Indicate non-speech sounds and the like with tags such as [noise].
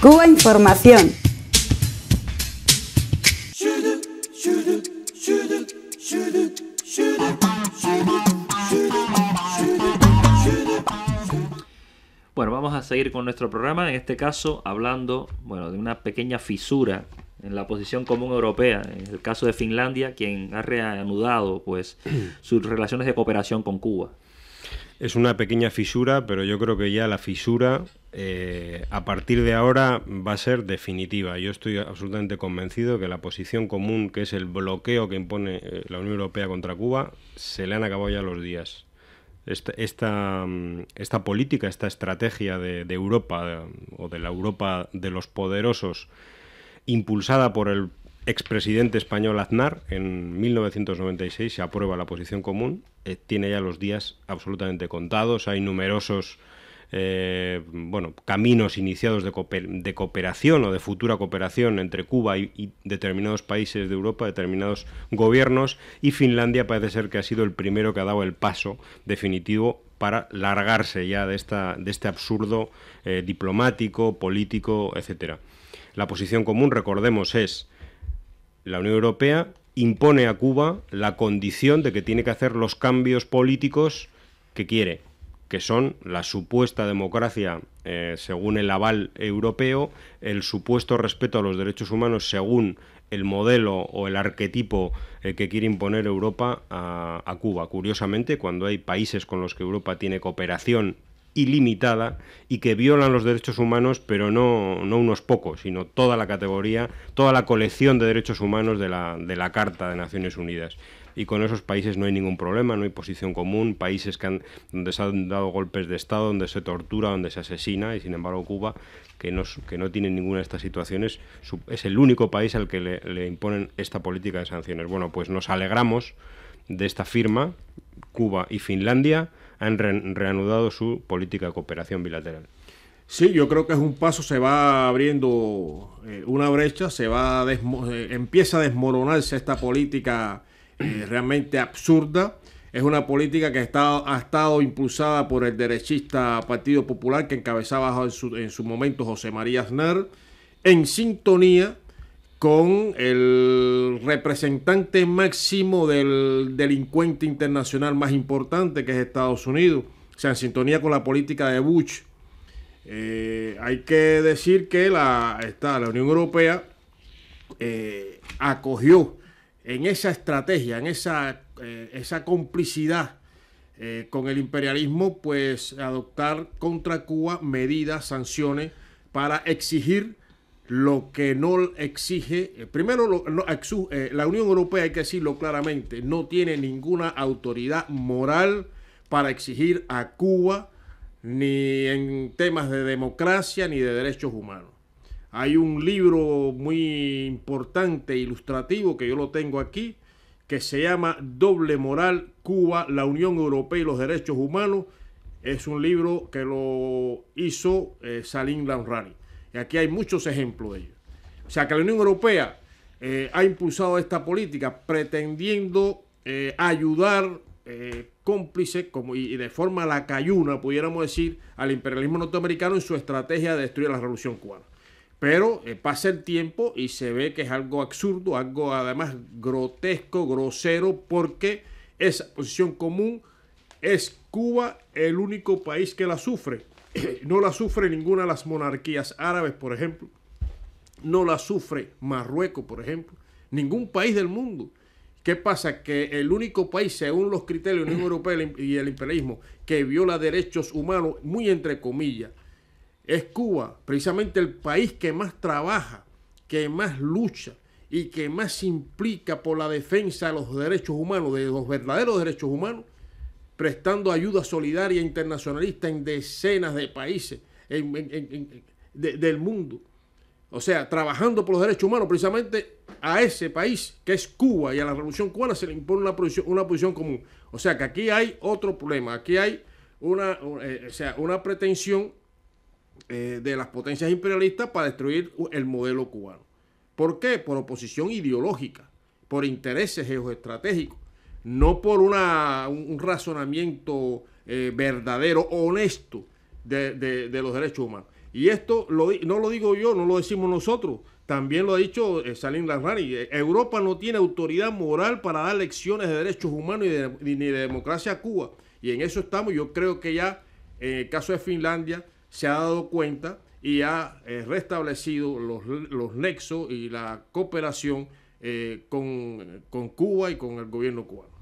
Cuba Información. Bueno, vamos a seguir con nuestro programa, en este caso hablando bueno, de una pequeña fisura en la posición común europea, en el caso de Finlandia, quien ha reanudado pues, [clears throat] sus relaciones de cooperación con Cuba. Es una pequeña fisura, pero yo creo que ya la fisura eh, a partir de ahora va a ser definitiva. Yo estoy absolutamente convencido que la posición común, que es el bloqueo que impone eh, la Unión Europea contra Cuba, se le han acabado ya los días. Esta, mm, política, esta estrategia de, Europa o de la Europa de los poderosos, impulsada por el expresidente español Aznar, en 1996 se aprueba la posición común, eh, tiene ya los días absolutamente contados, hay numerosos eh, bueno, caminos iniciados de, cooperación o de futura cooperación entre Cuba y, determinados países de Europa, determinados gobiernos, y Finlandia parece ser que ha sido el primero que ha dado el paso definitivo para largarse ya de, esta, de este absurdo eh, diplomático, político, etcétera. La posición común, recordemos, es la Unión Europea impone a Cuba la condición de que tiene que hacer los cambios políticos que quiere que son la supuesta democracia eh, según el aval europeo, el supuesto respeto a los derechos humanos según el modelo o el arquetipo eh, que quiere imponer Europa a Cuba. Curiosamente, cuando hay países con los que Europa tiene cooperación ilimitada y que violan los derechos humanos, pero no, no unos pocos, sino toda la categoría, toda la colección de derechos humanos de la, de la Carta de Naciones Unidas y con esos países no hay ningún problema, no hay posición común, países que han, donde se han dado golpes de Estado, donde se tortura, donde se asesina, y sin embargo Cuba, que no, que no tiene ninguna de estas situaciones, es el único país al que le imponen esta política de sanciones. Bueno, pues nos alegramos de esta firma, Cuba y Finlandia, han reanudado su política de cooperación bilateral. Sí, yo creo que es un paso, se va abriendo eh, una brecha, se va eh, empieza a desmoronarse esta política eh, realmente absurda. Es una política que ha estado impulsada por el derechista Partido Popular que encabezaba en su, en su momento José María Aznar, en sintonía con el representante máximo del delincuente internacional más importante que es Estados Unidos, o sea, en sintonía con la política de Bush. Eh, hay que decir que la, la Unión Europea eh, acogió en esa estrategia, en esa, eh, esa complicidad con el imperialismo, pues adoptar contra Cuba medidas, sanciones para exigir lo que no exige, eh, primero eh, la Unión Europea, hay que decirlo claramente, no tiene ninguna autoridad moral para exigir a Cuba ni en temas de democracia ni de derechos humanos. Hay un libro muy importante, ilustrativo, que yo lo tengo aquí, que se llama Doble Moral, Cuba, la Unión Europea y los Derechos Humanos. Es un libro que lo hizo eh, Salim Lanrani y aquí hay muchos ejemplos de ello. O sea que la Unión Europea eh, ha impulsado esta política pretendiendo eh, ayudar eh, cómplices cómplice como, y, y, de forma lacayuna, pudiéramos decir, al imperialismo norteamericano en su estrategia de destruir la revolución cubana. Pero pasa el tiempo y se ve que es algo absurdo, algo además grotesco, grosero, porque esa posición común es Cuba el único país que la sufre. Eh, no la sufre ninguna de las monarquías árabes, por ejemplo. No la sufre Marruecos, por ejemplo. Ningún país del mundo. ¿Qué pasa? Que el único país, según los criterios de la Unión [clears throat] Europea y el imperialismo, que viola derechos humanos, muy entre comillas, es Cuba, precisamente el país que más trabaja, que más lucha y que más implica por la defensa de los derechos humanos, de los verdaderos derechos humanos, prestando ayuda solidaria internacionalista en decenas de países del mundo. O sea, trabajando por los derechos humanos, precisamente a ese país que es Cuba y a la revolución cubana se le impone una posición, una posición común. O sea, que aquí hay otro problema, aquí hay una, una eh, pretensión eh, de las potencias imperialistas para destruir el modelo cubano. ¿Por qué? Por oposición ideológica, por intereses geoestratégicos no por una, un razonamiento eh, verdadero, honesto de, los derechos humanos. Y esto lo, no lo digo yo, no lo decimos nosotros, también lo ha dicho eh, Salim Larrani. Europa no tiene autoridad moral para dar lecciones de derechos humanos ni de democracia a Cuba. Y en eso estamos, yo creo que ya en el caso de Finlandia se ha dado cuenta y ha eh, restablecido los, los nexos y la cooperación eh, con, con Cuba y con el gobierno cubano.